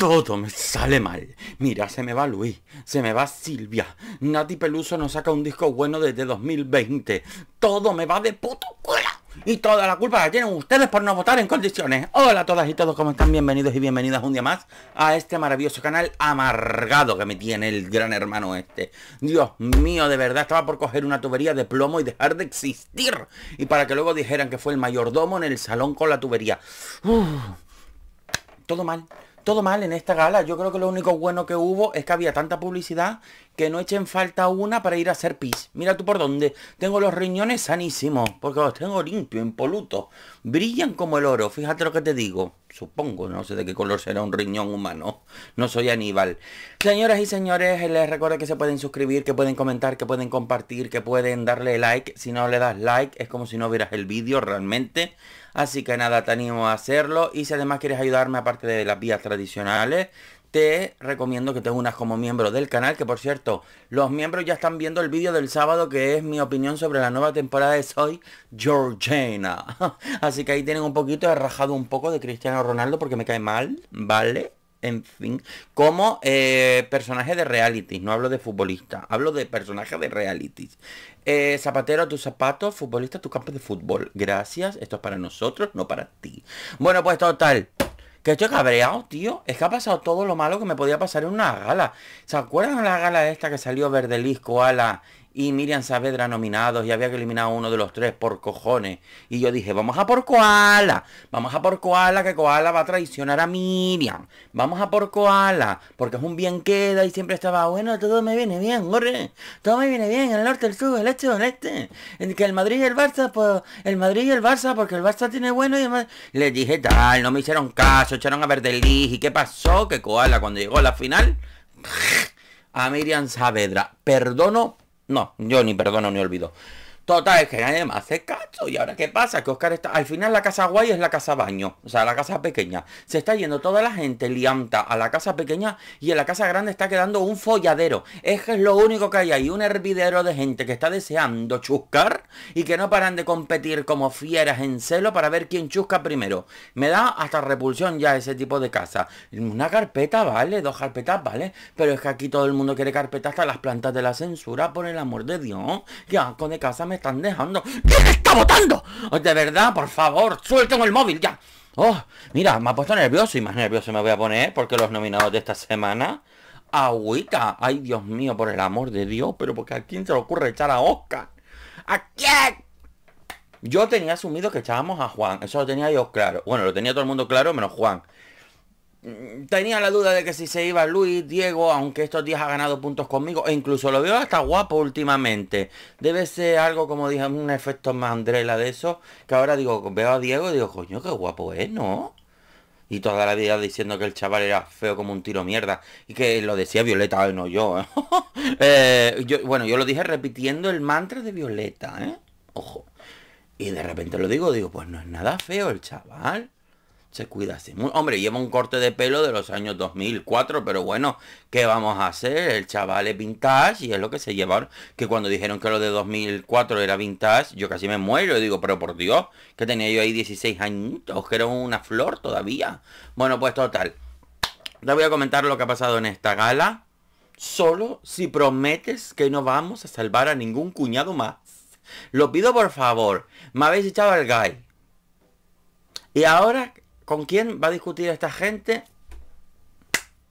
todo me sale mal. Mira, se me va Luis, se me va Silvia. Nati Peluso no saca un disco bueno desde 2020. Todo me va de puto culo. Y toda la culpa la tienen ustedes por no votar en condiciones. Hola a todas y todos, ¿cómo están? Bienvenidos y bienvenidas un día más a este maravilloso canal amargado que me tiene el gran hermano este. Dios mío, de verdad, estaba por coger una tubería de plomo y dejar de existir. Y para que luego dijeran que fue el mayordomo en el salón con la tubería. todo mal todo mal en esta gala. Yo creo que lo único bueno que hubo es que había tanta publicidad que no echen falta una para ir a hacer pis. Mira tú por dónde. Tengo los riñones sanísimos, porque los tengo limpios, impolutos. Brillan como el oro, fíjate lo que te digo. Supongo, no sé de qué color será un riñón humano. No soy Aníbal. Señoras y señores, les recuerdo que se pueden suscribir, que pueden comentar, que pueden compartir, que pueden darle like. Si no le das like, es como si no vieras el vídeo realmente. Así que nada, te animo a hacerlo. Y si además quieres ayudarme, aparte de las vías tradicionales, te recomiendo que te unas como miembro del canal, que por cierto, los miembros ya están viendo el vídeo del sábado que es mi opinión sobre la nueva temporada de Soy Georgina. Así que ahí tienen un poquito, he rajado un poco de Cristiano Ronaldo porque me cae mal, ¿vale? en fin, como eh, personaje de reality, No hablo de futbolista, hablo de personaje de realities. Eh, zapatero tu tus zapatos, futbolista tu campo de fútbol. Gracias, esto es para nosotros, no para ti. Bueno, pues total. Que estoy cabreado, tío. Es que ha pasado todo lo malo que me podía pasar en una gala. ¿Se acuerdan la gala esta que salió Verdelisco, la y Miriam Saavedra nominados y había que eliminar a uno de los tres por cojones. Y yo dije, vamos a por Koala, vamos a por Koala, que Koala va a traicionar a Miriam. Vamos a por Koala, porque es un bien queda y siempre estaba, bueno, todo me viene bien, corre, todo me viene bien, el norte, el sur, el este, el este. Que el Madrid y el Barça, pues el Madrid y el Barça, porque el Barça tiene bueno y el Les dije tal, no me hicieron caso, echaron a del ¿Y qué pasó? Que Koala cuando llegó a la final... A Miriam Saavedra, perdono no, yo ni perdono ni olvido. Total, es que nadie me hace caso. ¿Y ahora qué pasa? Que Oscar está... Al final la casa guay es la casa baño, o sea, la casa pequeña. Se está yendo toda la gente lianta a la casa pequeña y en la casa grande está quedando un folladero. Es que es lo único que hay ahí, un hervidero de gente que está deseando chuscar y que no paran de competir como fieras en celo para ver quién chusca primero. Me da hasta repulsión ya ese tipo de casa. Una carpeta, ¿vale? Dos carpetas, ¿vale? Pero es que aquí todo el mundo quiere carpetas hasta las plantas de la censura, por el amor de Dios. Ya, con de casa me están dejando. ¿Quién está votando? De verdad, por favor, suelten el móvil ya. Oh, mira, me ha puesto nervioso y más nervioso me voy a poner porque los nominados de esta semana. Agüita, ay Dios mío, por el amor de Dios, pero porque a quién se le ocurre echar a Oscar. ¿A quién? Yo tenía asumido que echábamos a Juan, eso lo tenía yo claro. Bueno, lo tenía todo el mundo claro menos Juan tenía la duda de que si se iba Luis, Diego, aunque estos días ha ganado puntos conmigo, e incluso lo veo hasta guapo últimamente. Debe ser algo como dije, un efecto mandrela de eso, que ahora digo, veo a Diego y digo, coño, qué guapo es, ¿no? Y toda la vida diciendo que el chaval era feo como un tiro mierda. Y que lo decía Violeta, no ¿eh? Eh, yo. bueno, yo lo dije repitiendo el mantra de Violeta, ¿eh? Ojo. Y de repente lo digo, digo, pues no es nada feo el chaval se cuida así. hombre, lleva un corte de pelo de los años 2004, pero bueno, ¿qué vamos a hacer? El chaval es vintage y es lo que se lleva Que cuando dijeron que lo de 2004 era vintage, yo casi me muero. Y digo, pero por Dios, que tenía yo ahí 16 añitos, que era una flor todavía. Bueno, pues total. Te voy a comentar lo que ha pasado en esta gala. Solo si prometes que no vamos a salvar a ningún cuñado más. Lo pido por favor. Me habéis echado al guy. Y ahora ¿Con quién va a discutir esta gente?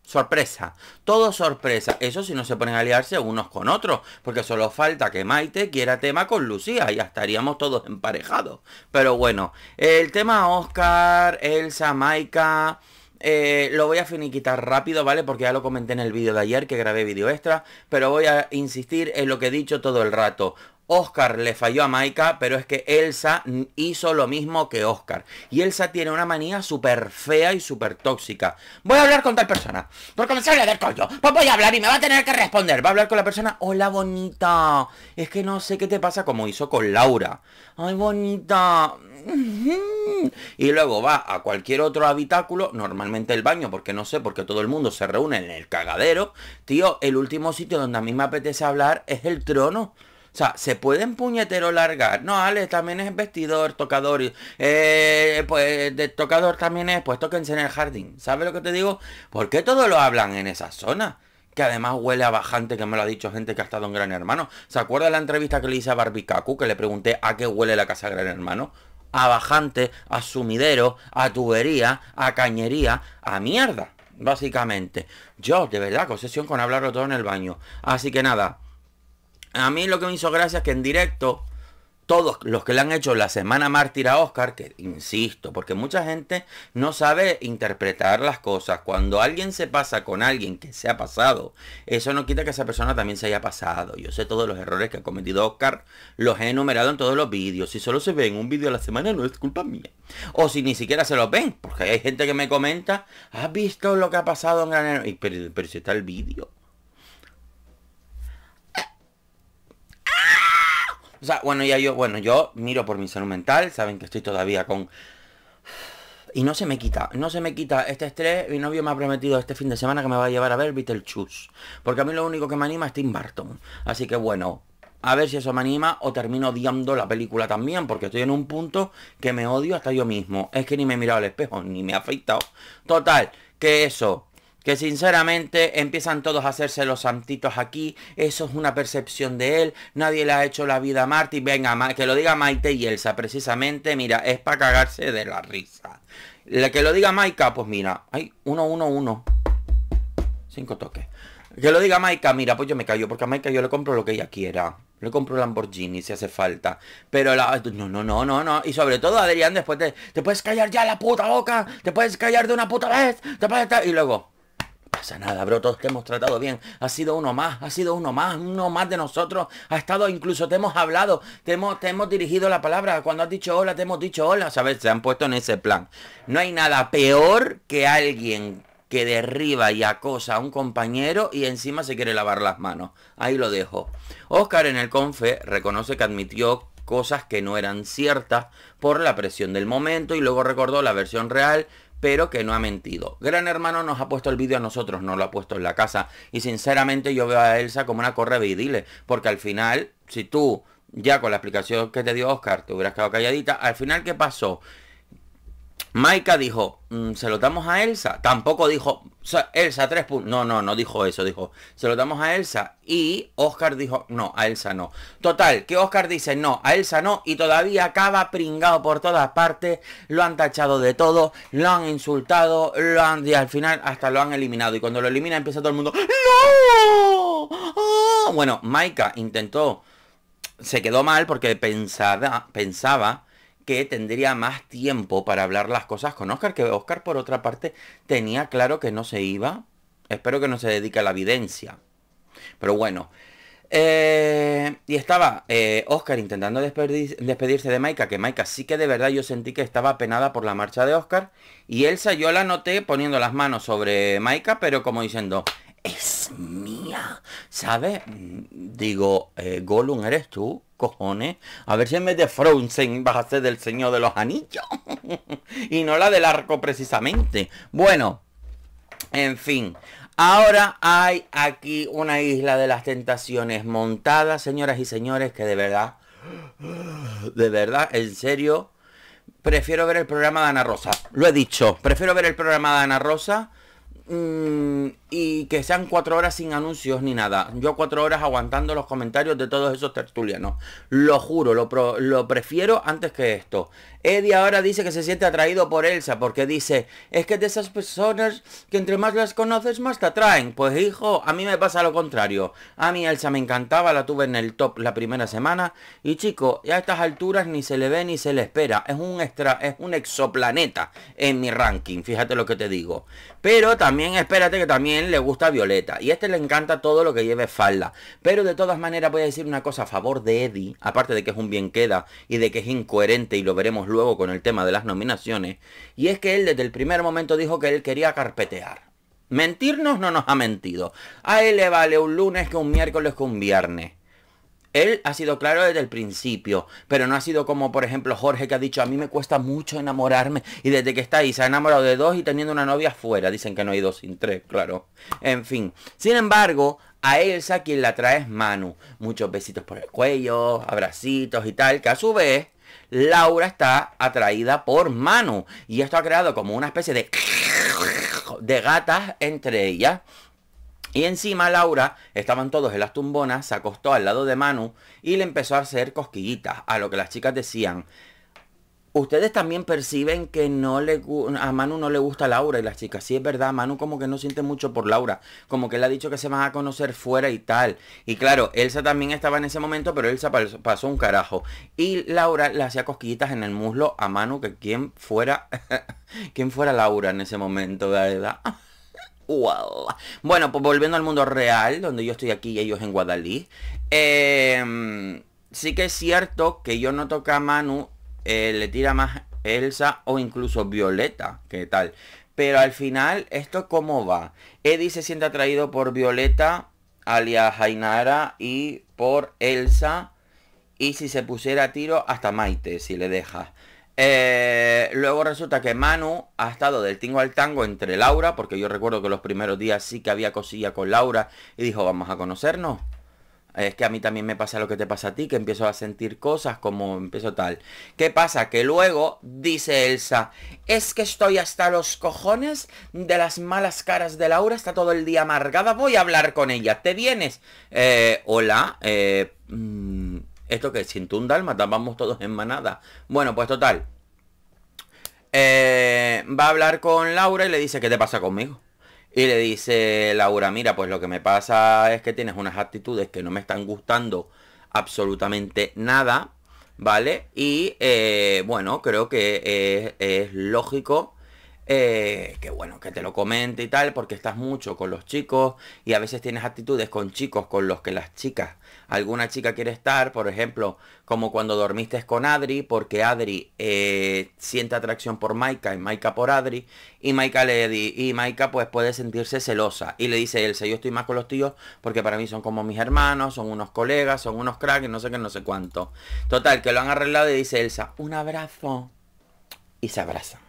Sorpresa, todo sorpresa. Eso si no se ponen a aliarse unos con otros, porque solo falta que Maite quiera tema con Lucía y ya estaríamos todos emparejados. Pero bueno, el tema Oscar, Elsa, Maika, eh, lo voy a finiquitar rápido, ¿vale? Porque ya lo comenté en el vídeo de ayer que grabé vídeo extra, pero voy a insistir en lo que he dicho todo el rato. Oscar le falló a Maika, pero es que Elsa hizo lo mismo que Oscar. Y Elsa tiene una manía súper fea y súper tóxica. Voy a hablar con tal persona. Porque me sale del coño. Pues voy a hablar y me va a tener que responder. Va a hablar con la persona. Hola, bonita. Es que no sé qué te pasa como hizo con Laura. Ay, bonita. Y luego va a cualquier otro habitáculo, normalmente el baño, porque no sé, porque todo el mundo se reúne en el cagadero. Tío, el último sitio donde a mí me apetece hablar es el trono. O sea, se pueden puñetero largar. No, Ale, también es vestidor, tocador. Eh, pues de tocador también es, pues tóquense en el jardín. ¿Sabes lo que te digo? ¿Por qué todos lo hablan en esa zona? que además huele a bajante, que me lo ha dicho gente que ha estado en Gran Hermano. ¿Se acuerda la entrevista que le hice a Barbicacu, que le pregunté a qué huele la casa Gran Hermano? A bajante, a sumidero, a tubería, a cañería, a mierda, básicamente. Yo, de verdad, obsesión con hablarlo todo en el baño. Así que nada, a mí lo que me hizo gracia es que en directo, todos los que le han hecho la Semana Mártir a Oscar, que insisto, porque mucha gente no sabe interpretar las cosas. Cuando alguien se pasa con alguien que se ha pasado, eso no quita que esa persona también se haya pasado. Yo sé todos los errores que ha cometido Oscar, los he enumerado en todos los vídeos. Si solo se ven un vídeo a la semana, no es culpa mía. O si ni siquiera se los ven, porque hay gente que me comenta, ¿has visto lo que ha pasado en Granero? pero si está el vídeo. O sea, bueno, ya yo, bueno, yo miro por mi salud mental, saben que estoy todavía con... Y no se me quita, no se me quita este estrés. Mi novio me ha prometido este fin de semana que me va a llevar a ver Beetlejuice. Porque a mí lo único que me anima es Tim Burton. Así que bueno, a ver si eso me anima o termino odiando la película también, porque estoy en un punto que me odio hasta yo mismo. Es que ni me he mirado al espejo, ni me he afeitado. Total, que eso, que sinceramente empiezan todos a hacerse los santitos aquí, eso es una percepción de él, nadie le ha hecho la vida a Marty, venga, que lo diga Maite y Elsa precisamente, mira, es para cagarse de la risa. La que lo diga Maika, pues mira, hay uno, uno, uno. Cinco toques. Que lo diga Maika, mira, pues yo me callo, porque a Maika yo le compro lo que ella quiera. Le compro Lamborghini si hace falta. Pero la. No, no, no, no, no. Y sobre todo, Adrián, después de. Te puedes callar ya la puta boca. Te puedes callar de una puta vez. Te puedes. Y luego pasa nada, bro, todos te hemos tratado bien. Ha sido uno más, ha sido uno más, uno más de nosotros. Ha estado, incluso te hemos hablado, te hemos, te hemos dirigido la palabra. Cuando has dicho hola, te hemos dicho hola, ¿sabes? Se han puesto en ese plan. No hay nada peor que alguien que derriba y acosa a un compañero y encima se quiere lavar las manos. Ahí lo dejo. Oscar en el confe reconoce que admitió cosas que no eran ciertas por la presión del momento y luego recordó la versión real pero que no ha mentido. Gran Hermano nos ha puesto el vídeo a nosotros, no lo ha puesto en la casa. Y sinceramente yo veo a Elsa como una correveidile, porque al final, si tú ya con la explicación que te dio Oscar te hubieras quedado calladita, al final ¿qué pasó? Maika dijo, mm, ¿se lo damos a Elsa? Tampoco dijo, Elsa 3 puntos. No, no, no dijo eso, dijo, se lo damos a Elsa. Y Oscar dijo, no, a Elsa no. Total, que Oscar dice, no, a Elsa no. Y todavía acaba pringado por todas partes. Lo han tachado de todo, lo han insultado, lo han, y al final hasta lo han eliminado. Y cuando lo elimina empieza todo el mundo, ¡No! Ah". Bueno, Maika intentó, se quedó mal porque pensaba, pensaba que tendría más tiempo para hablar las cosas con Oscar, que Oscar por otra parte tenía claro que no se iba. Espero que no se dedique a la evidencia. Pero bueno. Eh, y estaba eh, Oscar intentando despedirse de Maika, que Maika sí que de verdad yo sentí que estaba apenada por la marcha de Oscar. Y Elsa yo la noté poniendo las manos sobre Maika, pero como diciendo, es mía. ¿Sabes? Digo, eh, Golum, eres tú, cojones. A ver si en vez de Frozen vas a ser del Señor de los Anillos. y no la del arco precisamente. Bueno, en fin. Ahora hay aquí una isla de las tentaciones montada, señoras y señores, que de verdad, de verdad, en serio, prefiero ver el programa de Ana Rosa. Lo he dicho, prefiero ver el programa de Ana Rosa. Mm, y que sean cuatro horas sin anuncios ni nada. Yo cuatro horas aguantando los comentarios de todos esos tertulianos. Lo juro, lo, prefiero antes que esto. Eddie ahora dice que se siente atraído por Elsa porque dice, es que de esas personas que entre más las conoces más te atraen. Pues hijo, a mí me pasa lo contrario. A mí Elsa me encantaba, la tuve en el top la primera semana y chico, a estas alturas ni se le ve ni se le espera. Es un extra, es un exoplaneta en mi ranking, fíjate lo que te digo. Pero también espérate que también le gusta Violeta. Y a este le encanta todo lo que lleve falda. Pero de todas maneras voy a decir una cosa a favor de Eddie. Aparte de que es un bien queda y de que es incoherente. Y lo veremos luego con el tema de las nominaciones. Y es que él desde el primer momento dijo que él quería carpetear. Mentirnos no nos ha mentido. A él le vale un lunes que un miércoles que un viernes. Él ha sido claro desde el principio, pero no ha sido como, por ejemplo, Jorge que ha dicho, a mí me cuesta mucho enamorarme y desde que está ahí se ha enamorado de dos y teniendo una novia afuera. Dicen que no hay dos sin tres, claro. En fin. Sin embargo, a Elsa quien la trae es Manu. Muchos besitos por el cuello, abracitos y tal, que a su vez Laura está atraída por Manu. Y esto ha creado como una especie de... de gatas entre ellas. Y encima Laura, estaban todos en las tumbonas, se acostó al lado de Manu y le empezó a hacer cosquillitas, a lo que las chicas decían. Ustedes también perciben que no le a Manu no le gusta Laura y las chicas, sí es verdad, Manu como que no siente mucho por Laura, como que le ha dicho que se van a conocer fuera y tal. Y claro, Elsa también estaba en ese momento, pero Elsa pasó un carajo. Y Laura le hacía cosquillitas en el muslo a Manu, que quien fuera, quien fuera Laura en ese momento, la edad. Bueno, pues volviendo al mundo real, donde yo estoy aquí y ellos en Guadalí. Em, sí que es cierto que yo no toca a Manu eh, le tira más Elsa o incluso Violeta, ¿qué tal? Pero al final, ¿esto cómo va? Eddie se siente atraído por Violeta, alias Jainara y por Elsa. Y si se pusiera a tiro, hasta Maite, si le deja. Eh, luego resulta que Manu ha estado del tingo al tango entre Laura, porque yo recuerdo que los primeros días sí que había cosilla con Laura y dijo, vamos a conocernos. Es que a mí también me pasa lo que te pasa a ti, que empiezo a sentir cosas como empiezo tal. ¿Qué pasa? Que luego, dice Elsa, es que estoy hasta los cojones de las malas caras de Laura, está todo el día amargada, voy a hablar con ella, ¿te vienes? Eh, hola, eh, mm, ¿Esto que Sin tú matábamos todos en manada. Bueno, pues total. Eh, va a hablar con Laura y le dice, ¿qué te pasa conmigo? Y le dice Laura, mira, pues lo que me pasa es que tienes unas actitudes que no me están gustando absolutamente nada, ¿vale? Y eh, bueno, creo que es, lógico eh, que bueno, que te lo comente y tal, porque estás mucho con los chicos y a veces tienes actitudes con chicos con los que las chicas alguna chica quiere estar, por ejemplo, como cuando dormiste con Adri, porque Adri eh, siente atracción por Maika y Maika por Adri, y Maika le di, y Maika pues puede sentirse celosa. Y le dice Elsa, yo estoy más con los tíos porque para mí son como mis hermanos, son unos colegas, son unos cracks, no sé qué, no sé cuánto. Total, que lo han arreglado y dice Elsa, un abrazo. Y se abrazan.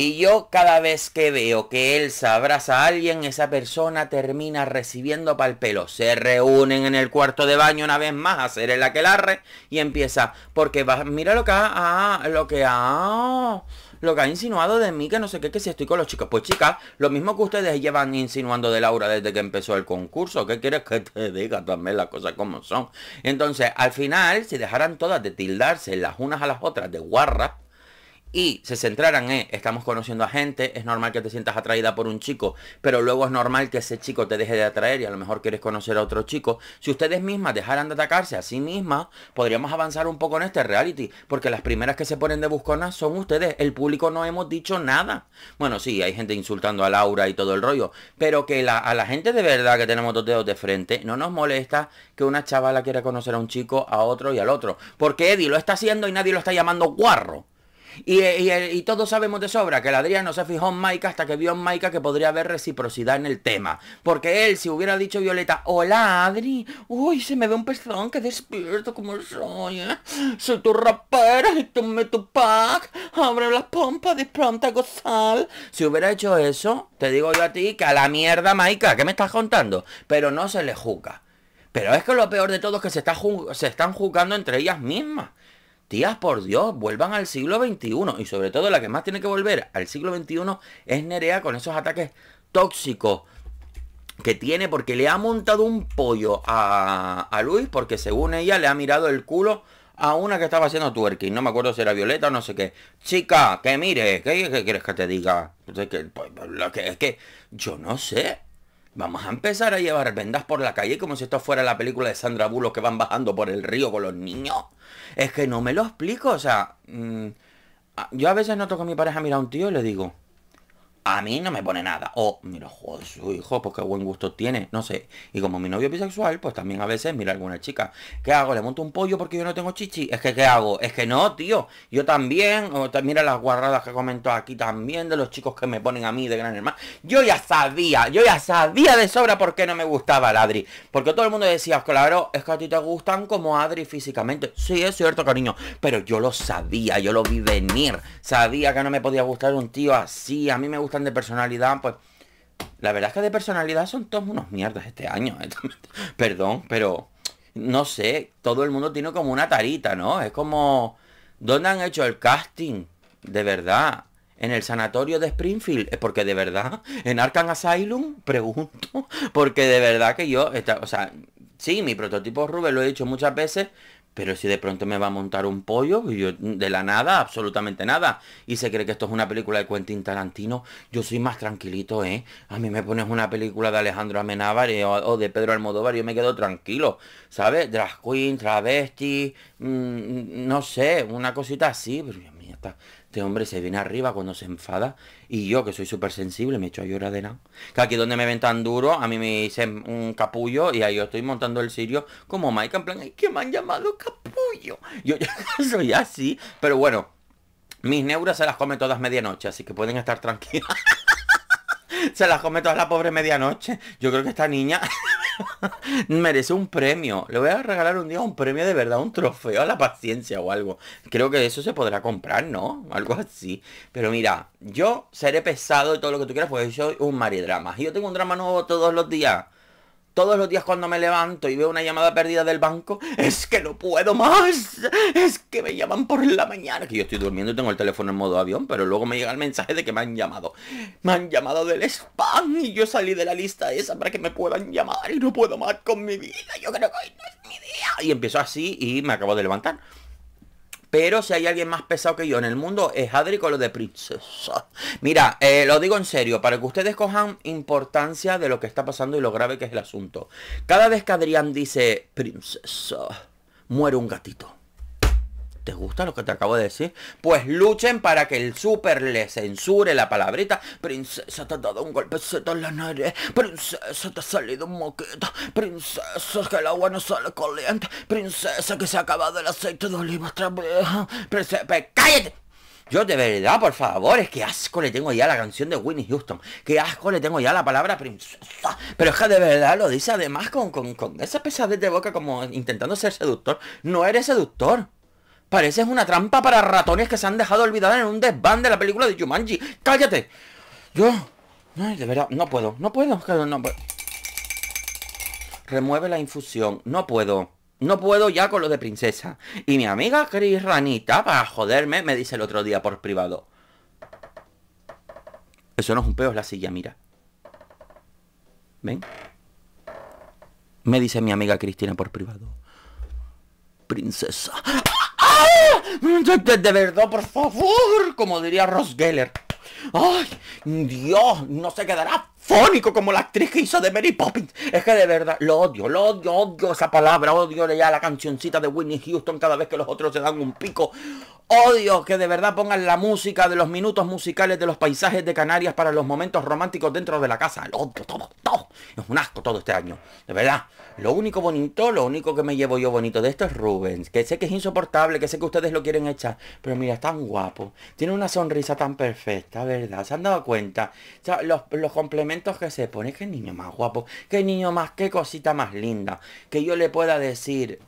Y yo cada vez que veo que Elsa abraza a alguien, esa persona termina recibiendo pal pelo. Se reúnen en el cuarto de baño una vez más a hacer el aquelarre y empieza. Porque mira lo que ha, lo que ha, lo que ha insinuado de mí, que no sé qué, que si estoy con los chicos. Pues chicas, lo mismo que ustedes llevan insinuando de Laura desde que empezó el concurso. ¿Qué quieres que te diga también las cosas como son? Entonces, al final, si dejaran todas de tildarse las unas a las otras de guarra y se centraran en, estamos conociendo a gente, es normal que te sientas atraída por un chico, pero luego es normal que ese chico te deje de atraer y a lo mejor quieres conocer a otro chico. Si ustedes mismas dejaran de atacarse a sí mismas, podríamos avanzar un poco en este reality, porque las primeras que se ponen de buscona son ustedes, el público no hemos dicho nada. Bueno, sí, hay gente insultando a Laura y todo el rollo, pero que a la gente de verdad que tenemos dos dedos de frente, no nos molesta que una chavala quiera conocer a un chico, a otro y al otro, porque Eddie lo está haciendo y nadie lo está llamando guarro. Eh, eh, y, todos sabemos de sobra que el Adrián no se fijó en Maika hasta que vio en Maika que podría haber reciprocidad en el tema. Porque él, si hubiera dicho Violeta, hola Adri, uy, se me ve un pezón que despierto como soy, ¿eh? Soy tu rapera y tú me tu pack, abre las pompas de planta gozal. Si hubiera hecho eso, te digo yo a ti que a la mierda Maika, ¿qué me estás contando? Pero no se le juzga. Pero es que lo peor de todo es que se, se están jugando entre ellas mismas. Tías, por Dios, vuelvan al siglo XXI. Y sobre todo la que más tiene que volver al siglo XXI es Nerea con esos ataques tóxicos que tiene porque le ha montado un pollo a, Luis porque según ella le ha mirado el culo a una que estaba haciendo twerking. No me acuerdo si era Violeta o no sé qué. Chica, que mire, ¿qué, quieres que te diga? Pues, es que yo no sé. Vamos a empezar a llevar vendas por la calle como si esto fuera la película de Sandra Bullock que van bajando por el río con los niños. Es que no me lo explico, o sea... Mm, ah, yo a veces noto que mi pareja mira a un tío y le digo a mí no me pone nada. O, mira, su hijo, pues qué buen gusto tiene, no sé. Y como mi novio es bisexual, pues también a veces mira alguna chica. ¿Qué hago? ¿Le monto un pollo porque yo no tengo chichi? Es que, ¿qué hago? Es que no, tío. Yo también, o, mira las guardadas que comentó aquí también de los chicos que me ponen a mí de gran hermano. Yo ya sabía, yo ya sabía de sobra por qué no me gustaba el Adri. Porque todo el mundo decía, claro, es que a ti te gustan como Adri físicamente. Sí, es cierto, cariño. Pero yo lo sabía, yo lo vi venir. Sabía que no me podía gustar un tío así. A mí me gusta de personalidad, pues... La verdad es que de personalidad son todos unos mierdas este año. ¿eh? Perdón, pero no sé, todo el mundo tiene como una tarita, ¿no? Es como, ¿dónde han hecho el casting? De verdad, en el sanatorio de Springfield, es porque de verdad, en Arkham Asylum, pregunto, porque de verdad que yo, esta, o sea, sí, mi prototipo Rubén lo he dicho muchas veces, pero si de pronto me va a montar un pollo, de la nada, absolutamente nada, y se cree que esto es una película de Quentin Tarantino, yo soy más tranquilito, ¿eh? A mí me pones una película de Alejandro Amenábar eh, o, de Pedro Almodóvar, yo me quedo tranquilo, ¿sabes? Drag queen, travesti, mm, mm, no sé, una cosita así, pero este hombre se viene arriba cuando se enfada y yo, que soy súper sensible, me echo a llorar de nada. Que aquí donde me ven tan duro, a mí me dicen un capullo y ahí yo estoy montando el sirio como Mike, en plan, que me han llamado capullo! Yo ya soy así, pero bueno, mis neuras se las come todas medianoche, así que pueden estar tranquilas. se las come todas la pobre medianoche. Yo creo que esta niña... merece un premio. Le voy a regalar un día un premio de verdad, un trofeo a la paciencia o algo. Creo que eso se podrá comprar, ¿no? Algo así. Pero mira, yo seré pesado y todo lo que tú quieras porque yo soy un maridrama. Y yo tengo un drama nuevo todos los días. Todos los días cuando me levanto y veo una llamada perdida del banco, es que no puedo más. Es que me llaman por la mañana. Que yo estoy durmiendo y tengo el teléfono en modo avión, pero luego me llega el mensaje de que me han llamado. Me han llamado del spam y yo salí de la lista esa para que me puedan llamar y no puedo más con mi vida. Yo creo que hoy no es mi día. Y empiezo así y me acabo de levantar. Pero si hay alguien más pesado que yo en el mundo, es Adri con lo de princesa. Mira, eh, lo digo en serio, para que ustedes cojan importancia de lo que está pasando y lo grave que es el asunto. Cada vez que Adrián dice princesa, muere un gatito. ¿Te gusta lo que te acabo de decir? Pues luchen para que el súper le censure la palabrita. Princesa, te ha dado un golpecito en la nariz. Princesa, te ha salido un moquito. Princesa, que el agua no sale caliente. Princesa, que se ha acabado el aceite de oliva otra Princesa, ¡cállate! Yo de verdad, por favor, es que asco le tengo ya a la canción de Winnie Houston. Que asco le tengo ya a la palabra princesa. Pero es que de verdad lo dice además con, con, con esa pesadez de boca como intentando ser seductor. No eres seductor. Pareces una trampa para ratones que se han dejado olvidar en un desván de la película de Jumanji. ¡Cállate! Yo... Ay, de verdad, no puedo, no puedo, no puedo. Remueve la infusión, no puedo. No puedo ya con lo de princesa. Y mi amiga Cris Ranita, para joderme, me dice el otro día por privado. Eso no es un peo, es la silla, mira. ¿Ven? Me dice mi amiga Cristina por privado princesa. ¡Ah! ¡Ah! De verdad, por favor, como diría Ross Geller. ¡Ay! ¡Dios! No se quedará fónico como la actriz que hizo de Mary Poppins. Es que de verdad, lo odio, lo odio, odio esa palabra. Odio ya la cancioncita de Winnie Houston cada vez que los otros se dan un pico. Odio que de verdad pongan la música de los minutos musicales de los paisajes de Canarias para los momentos románticos dentro de la casa. Lo odio todo, todo. Es un asco todo este año. De verdad. Lo único bonito, lo único que me llevo yo bonito de esto es Rubens, que sé que es insoportable, que sé que ustedes lo quieren echar, pero mira, es tan guapo, tiene una sonrisa tan perfecta, ¿verdad? ¿Se han dado cuenta? los, complementos que se pone, qué niño más guapo, qué niño más, qué cosita más linda, que yo le pueda decir,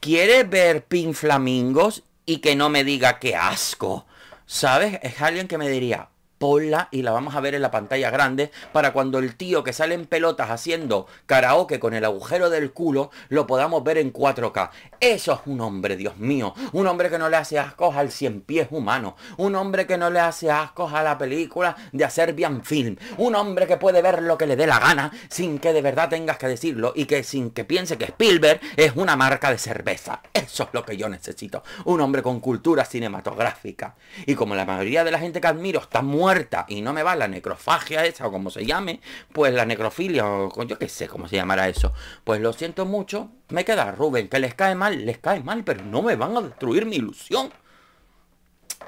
¿Quiere ver Pin Flamingos? Y que no me diga qué asco, ¿sabes? Es alguien que me diría, ponla y la vamos a ver en la pantalla grande para cuando el tío que sale en pelotas haciendo karaoke con el agujero del culo lo podamos ver en 4K. Eso es un hombre, Dios mío. Un hombre que no le hace ascos al cien pies humano. Un hombre que no le hace ascos a la película de hacer bien film. Un hombre que puede ver lo que le dé la gana sin que de verdad tengas que decirlo y que sin que piense que Spielberg es una marca de cerveza. Eso es lo que yo necesito. Un hombre con cultura cinematográfica. Y como la mayoría de la gente que admiro está muerta, y no me va la necrofagia esa o como se llame, pues la necrofilia o yo que sé cómo se llamará eso, pues lo siento mucho, me queda Rubén, que les cae mal, les cae mal, pero no me van a destruir mi ilusión.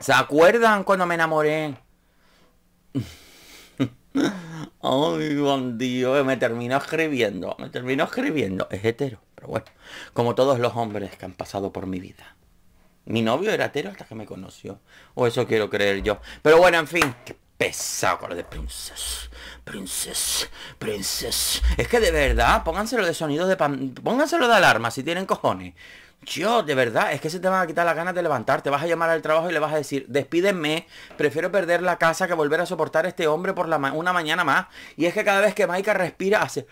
¿Se acuerdan cuando me enamoré? Ay, buen Dios, me terminó escribiendo, me terminó escribiendo. Es hetero, pero bueno, como todos los hombres que han pasado por mi vida. Mi novio era hetero hasta que me conoció. O eso quiero creer yo. Pero bueno, en fin. Qué pesado con lo de princesa Princesa Princesa Es que de verdad, pónganselo de sonido de... Pan... Pónganselo de alarma si tienen cojones. Yo, de verdad, es que se te van a quitar las ganas de levantarte. Vas a llamar al trabajo y le vas a decir, despídenme, prefiero perder la casa que volver a soportar a este hombre por la una mañana más. Y es que cada vez que Maika respira hace...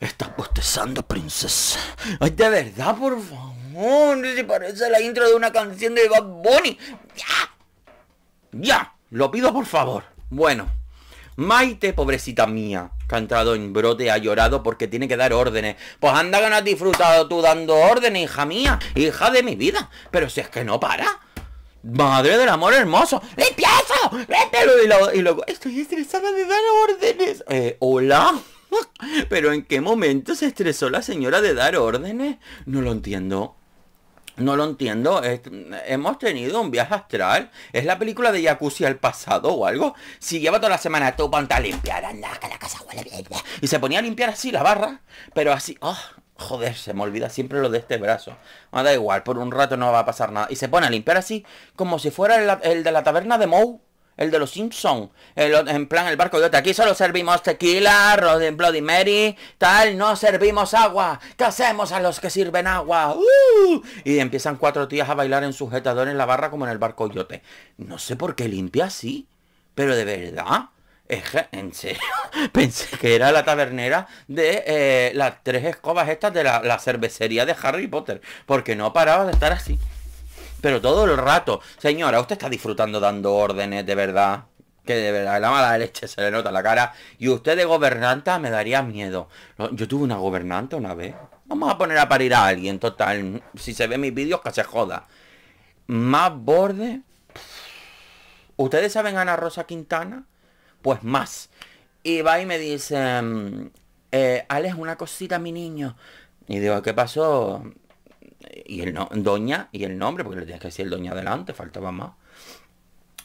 Estás bostezando, princesa. Ay, de verdad, por favor mamón, se parece la intro de una canción de Bad Bunny. ¡Ya! ¡Ya! Lo pido por favor. Bueno. Maite, pobrecita mía, que ha entrado en brote, ha llorado porque tiene que dar órdenes. Pues anda que no has disfrutado tú dando órdenes, hija mía, hija de mi vida. Pero si es que no para. Madre del amor hermoso, ¡Limpiazo! ¡Vete! y luego estoy estresada de dar órdenes. Eh, hola. ¿Pero en qué momento se estresó la señora de dar órdenes? No lo entiendo. No lo entiendo. hemos tenido un viaje astral. ¿Es la película de Jacuzzi al pasado o algo? Si lleva toda la semana tu panta a limpiar, que la casa huele bien. Y se ponía a limpiar así la barra, pero así. Oh, joder, se me olvida siempre lo de este brazo. No, ah, da igual, por un rato no va a pasar nada. Y se pone a limpiar así, como si fuera el, de la taberna de Mou el de los Simpsons, en plan el barco de Aquí solo servimos tequila, Bloody Mary, tal, no servimos agua. ¿Qué hacemos a los que sirven agua? ¡Uh! Y empiezan cuatro tías a bailar en sujetador en la barra como en el barco yote. No sé por qué limpia así, pero de verdad. En serio, pensé que era la tabernera de eh, las tres escobas estas de la cervecería de Harry Potter, porque no paraba de estar así. Pero todo el rato. Señora, usted está disfrutando dando órdenes, de verdad. Que de verdad, la mala leche se le nota la cara. Y usted de gobernanta me daría miedo. Yo tuve una gobernante una vez. Vamos a poner a parir a alguien, total. Si se ve mis vídeos, que se joda. Más borde. ¿Ustedes saben Ana Rosa Quintana? Pues más. Y va y me dice, mm, eh, Alex, una cosita, mi niño. Y digo, ¿qué pasó? y el doña y el nombre, porque le tienes que decir el doña adelante, faltaba más.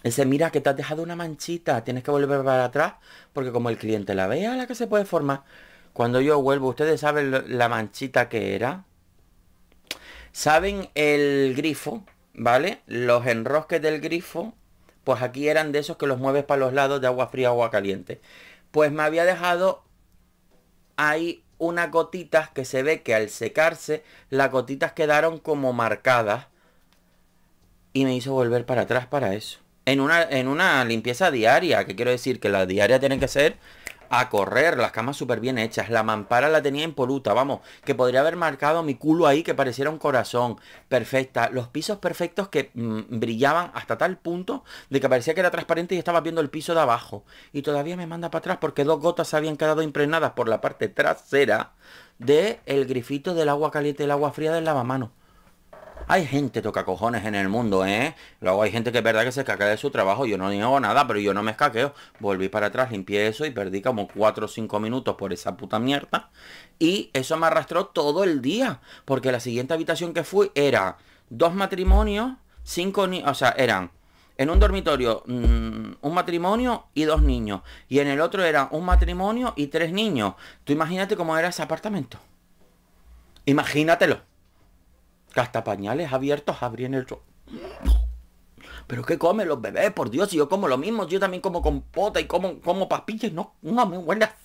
Dice, mira que te has dejado una manchita, tienes que volver para atrás, porque como el cliente la vea, la que se puede formar. Cuando yo vuelvo, ustedes saben la manchita que era. ¿Saben el grifo? ¿Vale? Los enrosques del grifo, pues aquí eran de esos que los mueves para los lados de agua fría o agua caliente. Pues me había dejado ahí unas gotitas que se ve que al secarse las gotitas quedaron como marcadas y me hizo volver para atrás para eso. En una, en una limpieza diaria, que quiero decir que la diaria tiene que ser a correr, las camas súper bien hechas, la mampara la tenía impoluta, vamos, que podría haber marcado mi culo ahí que pareciera un corazón, perfecta, los pisos perfectos que mm, brillaban hasta tal punto de que parecía que era transparente y estaba viendo el piso de abajo, y todavía me manda para atrás porque dos gotas habían quedado impregnadas por la parte trasera de el grifito del agua caliente y el agua fría del lavamanos. Hay gente toca cojones en el mundo, ¿eh? Luego hay gente que es verdad que se caca de su trabajo. Yo no digo nada, pero yo no me escaqueo. Volví para atrás, limpié eso y perdí como 4 o 5 minutos por esa puta mierda. Y eso me arrastró todo el día. Porque la siguiente habitación que fui era dos matrimonios, cinco niños. O sea, eran en un dormitorio mm, un matrimonio y dos niños. Y en el otro era un matrimonio y tres niños. Tú imagínate cómo era ese apartamento. Imagínatelo. Castapañales pañales abiertos abrían el pero ¿qué comen los bebés? Por Dios, si yo como lo mismo, yo también como compota y como, como papilla no, una me buena.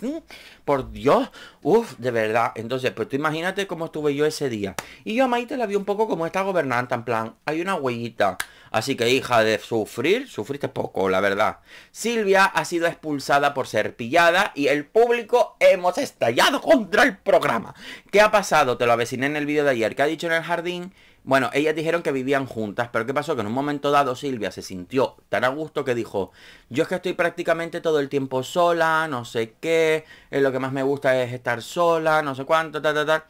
Por Dios, uff, de verdad. Entonces, pues tú imagínate cómo estuve yo ese día. Y yo a Maite la vi un poco como esta gobernante, en plan, hay una huellita. Así que, hija de sufrir, sufriste poco, la verdad. Silvia ha sido expulsada por ser pillada y el público hemos estallado contra el programa. ¿Qué ha pasado? Te lo aveciné en el vídeo de ayer, que ha dicho en el jardín bueno, ellas dijeron que vivían juntas, pero ¿qué pasó? Que en un momento dado Silvia se sintió tan a gusto que dijo, yo es que estoy prácticamente todo el tiempo sola, no sé qué, eh, lo que más me gusta es estar sola, no sé cuánto, ta, ta, ta.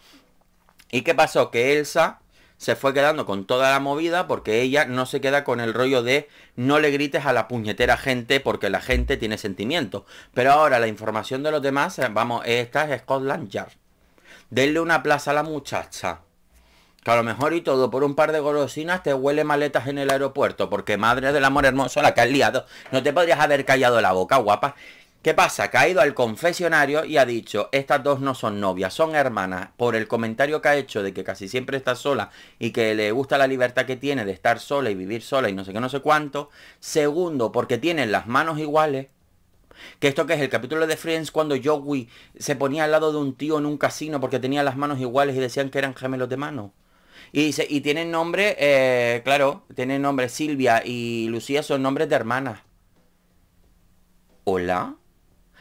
¿Y qué pasó? Que Elsa se fue quedando con toda la movida porque ella no se queda con el rollo de no le grites a la puñetera gente porque la gente tiene sentimientos. Pero ahora la información de los demás, eh, vamos, esta es Scotland Yard. Denle una plaza a la muchacha a lo mejor y todo por un par de golosinas te huele maletas en el aeropuerto, porque madre del amor hermoso la que has liado, no te podrías haber callado la boca, guapa. ¿Qué pasa? ha ido al confesionario y ha dicho, estas dos no son novias, son hermanas, por el comentario que ha hecho de que casi siempre está sola y que le gusta la libertad que tiene de estar sola y vivir sola y no sé qué, no sé cuánto. Segundo, porque tienen las manos iguales. Que esto que es el capítulo de Friends cuando Joey se ponía al lado de un tío en un casino porque tenía las manos iguales y decían que eran gemelos de mano. Y, dice, y tienen nombre, eh, claro, tienen nombre Silvia y Lucía son nombres de hermanas. Hola.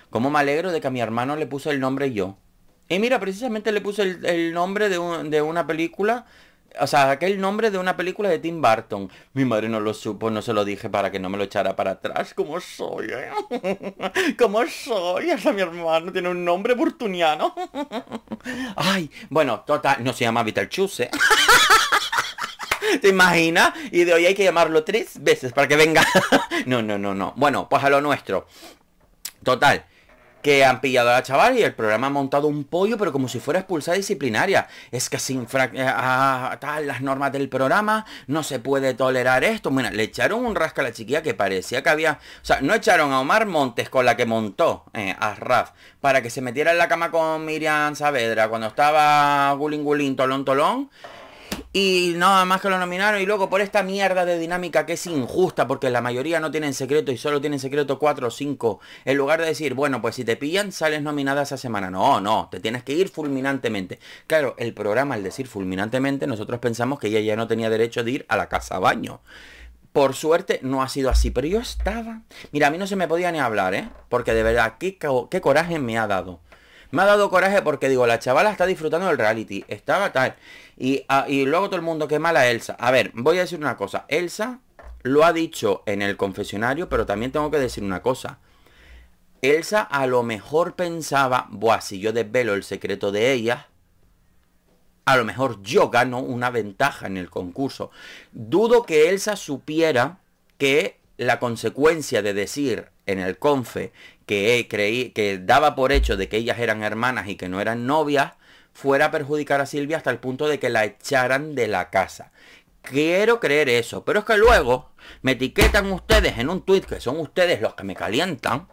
¿Cómo me alegro de que a mi hermano le puso el nombre yo? Y mira, precisamente le puse el, nombre de, de una película o sea, aquel nombre de una película de Tim Burton. Mi madre no lo supo, no se lo dije para que no me lo echara para atrás. ¿Cómo soy? Eh? ¿Cómo soy? sea, mi hermano tiene un nombre burtuniano. Ay, bueno, total, no se llama Vital ¿eh? ¿Te imaginas? Y de hoy hay que llamarlo tres veces para que venga. No, no, no, no. Bueno, pues a lo nuestro. Total, que han pillado a la chaval y el programa ha montado un pollo, pero como si fuera expulsada disciplinaria. Es que sin eh, ah, las normas del programa, no se puede tolerar esto. Mira, le echaron un rasca a la chiquilla que parecía que había... O sea, no echaron a Omar Montes con la que montó eh, a Raf para que se metiera en la cama con Miriam Saavedra cuando estaba gulín gulín, tolón tolón. Y nada más que lo nominaron. Y luego por esta mierda de dinámica que es injusta, porque la mayoría no tienen secreto y solo tienen secreto 4 o 5. En lugar de decir, bueno, pues si te pillan, sales nominada esa semana. No, no, te tienes que ir fulminantemente. Claro, el programa, al decir fulminantemente, nosotros pensamos que ella ya no tenía derecho de ir a la casa baño. Por suerte no ha sido así, pero yo estaba... Mira, a mí no se me podía ni hablar, ¿eh? Porque de verdad, qué, qué coraje me ha dado. Me ha dado coraje porque digo, la chavala está disfrutando del reality, estaba tal. Ah, y, luego todo el mundo qué mala Elsa. A ver, voy a decir una cosa. Elsa lo ha dicho en el confesionario, pero también tengo que decir una cosa. Elsa a lo mejor pensaba, buah, si yo desvelo el secreto de ella, a lo mejor yo gano una ventaja en el concurso. Dudo que Elsa supiera que la consecuencia de decir en el confe que creí que daba por hecho de que ellas eran hermanas y que no eran novias fuera a perjudicar a Silvia hasta el punto de que la echaran de la casa. Quiero creer eso, pero es que luego me etiquetan ustedes en un tweet que son ustedes los que me calientan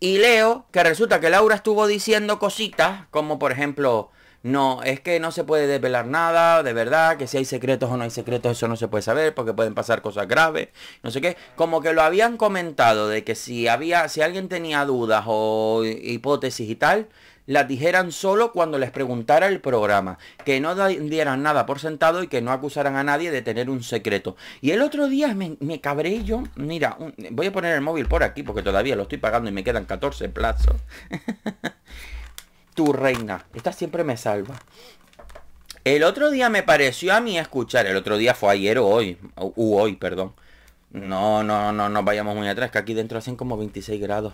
y leo que resulta que Laura estuvo diciendo cositas como por ejemplo, no, es que no se puede desvelar nada, de verdad, que si hay secretos o no hay secretos, eso no se puede saber porque pueden pasar cosas graves, no sé qué. Como que lo habían comentado de que si había, si alguien tenía dudas o hipótesis y tal, la dijeran solo cuando les preguntara el programa, que no dieran nada por sentado y que no acusaran a nadie de tener un secreto. Y el otro día me, me cabré yo, mira, voy a poner el móvil por aquí porque todavía lo estoy pagando y me quedan 14 plazos. tu reina, esta siempre me salva. El otro día me pareció a mí escuchar, el otro día fue ayer o hoy, u, hoy, perdón. No, no, no, no vayamos muy atrás, que aquí dentro hacen como 26 grados.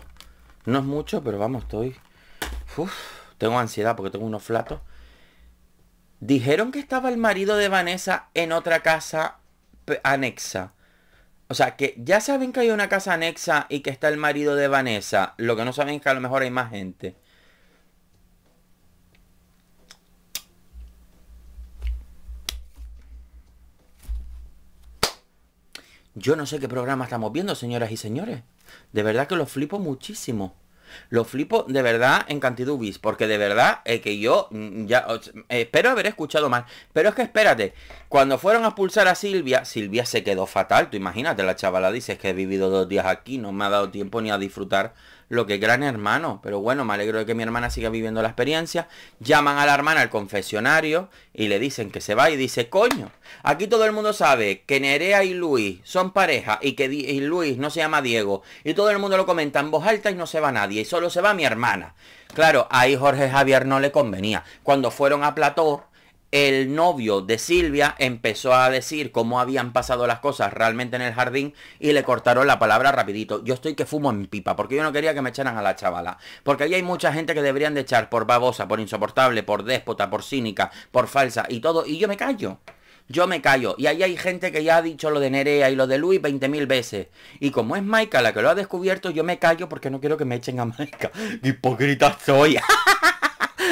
No es mucho, pero vamos, estoy tengo ansiedad porque tengo unos flatos. Dijeron que estaba el marido de Vanessa en otra casa anexa. O sea, que ya saben que hay una casa anexa y que está el marido de Vanessa. Lo que no saben es que a lo mejor hay más gente. Yo no sé qué programa estamos viendo, señoras y señores. De verdad que lo flipo muchísimo. Lo flipo de verdad en Cantidubis porque de verdad es que yo mm, ya espero haber escuchado mal. Pero es que espérate, cuando fueron a expulsar a Silvia, Silvia se quedó fatal. Tú imagínate, la chavala dice que he vivido dos días aquí, no me ha dado tiempo ni a disfrutar lo que gran hermano. Pero bueno, me alegro de que mi hermana siga viviendo la experiencia. Llaman a la hermana al confesionario y le dicen que se va y dice, coño, aquí todo el mundo sabe que Nerea y Luis son pareja y que Luis no se llama Diego. Y todo el mundo lo comenta en voz alta y no se va nadie y solo se va mi hermana. Claro, ahí Jorge Javier no le convenía. Cuando fueron a Plató, el novio de Silvia empezó a decir cómo habían pasado las cosas realmente en el jardín y le cortaron la palabra rapidito. Yo estoy que fumo en pipa, porque yo no quería que me echaran a la chavala. Porque ahí hay mucha gente que deberían de echar por babosa, por insoportable, por déspota, por cínica, por falsa y todo. Y yo me callo. Yo me callo. Y ahí hay gente que ya ha dicho lo de Nerea y lo de Luis 20.000 veces. Y como es Maika la que lo ha descubierto, yo me callo porque no quiero que me echen a Maika. ¡Hipócrita soy!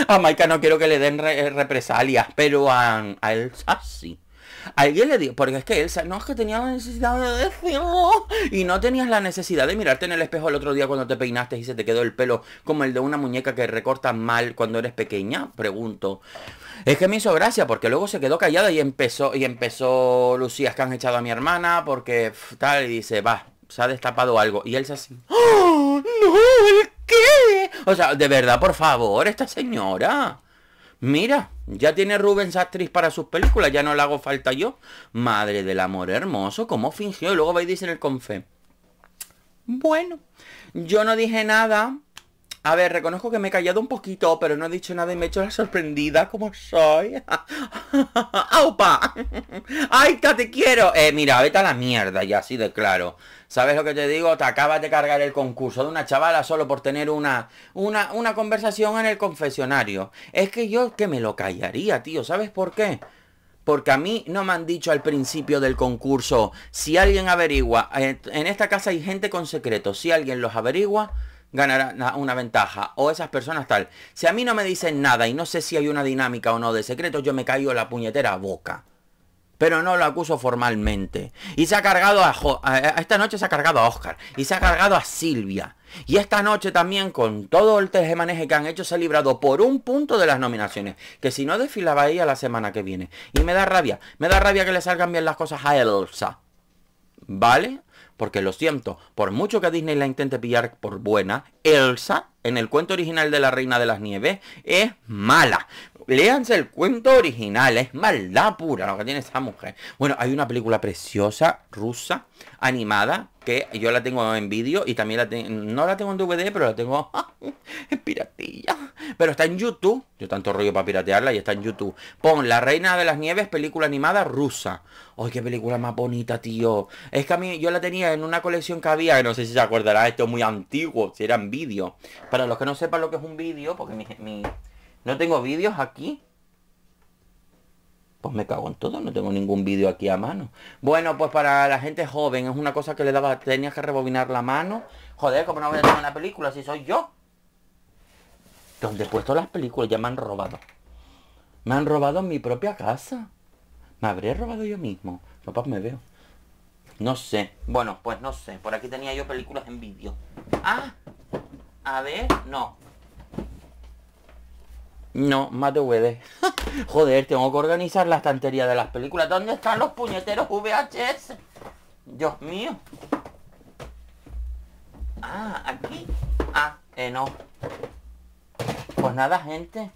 A Maika no quiero que le den eh, represalias, pero a, a Elsa ah, sí. Alguien le dijo, porque es que Elsa, no es que tenía la necesidad de decirlo. Y no tenías la necesidad de mirarte en el espejo el otro día cuando te peinaste y se te quedó el pelo como el de una muñeca que recorta mal cuando eres pequeña, pregunto. Es que me hizo gracia porque luego se quedó callada y empezó, y empezó Lucía, es que han echado a mi hermana porque tal, y dice, va, se ha destapado algo. Y Elsa así, ¡Ah, no, o sea, de verdad, por favor, esta señora. Mira, ya tiene Rubens actriz para sus películas, ya no le hago falta yo. Madre del amor hermoso, ¿cómo fingió? Y luego vais a en el confé. Bueno, yo no dije nada a ver, reconozco que me he callado un poquito, pero no he dicho nada y me he hecho la sorprendida como soy. ¡Aupa! ¡Ay, te quiero! Eh, mira, vete a la mierda, ya así de claro. ¿Sabes lo que te digo? Te acabas de cargar el concurso de una chavala solo por tener una, una, una conversación en el confesionario. Es que yo que me lo callaría, tío. ¿Sabes por qué? Porque a mí no me han dicho al principio del concurso, si alguien averigua, eh, en esta casa hay gente con secretos, si alguien los averigua, ganará una ventaja o esas personas tal. Si a mí no me dicen nada y no sé si hay una dinámica o no de secreto yo me caigo la puñetera boca. Pero no lo acuso formalmente. Y se ha cargado a... esta noche se ha cargado a Oscar. Y se ha cargado a Silvia. Y esta noche también, con todo el tejemaneje que han hecho, se ha librado por un punto de las nominaciones. Que si no desfilaba ella la semana que viene. Y me da rabia. Me da rabia que le salgan bien las cosas a Elsa. ¿Vale? porque lo siento, por mucho que Disney la intente pillar por buena, Elsa, en el cuento original de la Reina de las Nieves, es mala. Léanse el cuento original, es maldad pura lo que tiene esa mujer. Bueno, hay una película preciosa, rusa, animada, que yo la tengo en vídeo y también la tengo, no la tengo en DVD, pero la tengo en piratilla pero está en YouTube. Yo tanto rollo para piratearla y está en YouTube. Pon La Reina de las Nieves, película animada rusa. ¡Ay, qué película más bonita, tío! Es que a mí yo la tenía en una colección que había, que no sé si se acordará, esto es muy antiguo, si eran vídeos. Para los que no sepan lo que es un vídeo, porque no tengo vídeos aquí. Pues me cago en todo, no tengo ningún vídeo aquí a mano. Bueno, pues para la gente joven es una cosa que le daba, tenías que rebobinar la mano. Joder, ¿cómo no voy a tener una película si soy yo? donde he puesto las películas, ya me han robado. Me han robado en mi propia casa. Me habré robado yo mismo. Papá, pues, me veo. No sé. Bueno, pues no sé. Por aquí tenía yo películas en vídeo. Ah, a ver, no. No, más de Joder, tengo que organizar la estantería de las películas. ¿Dónde están los puñeteros VHS? Dios mío. Ah, aquí. Ah, eh, no. Pues nada, gente.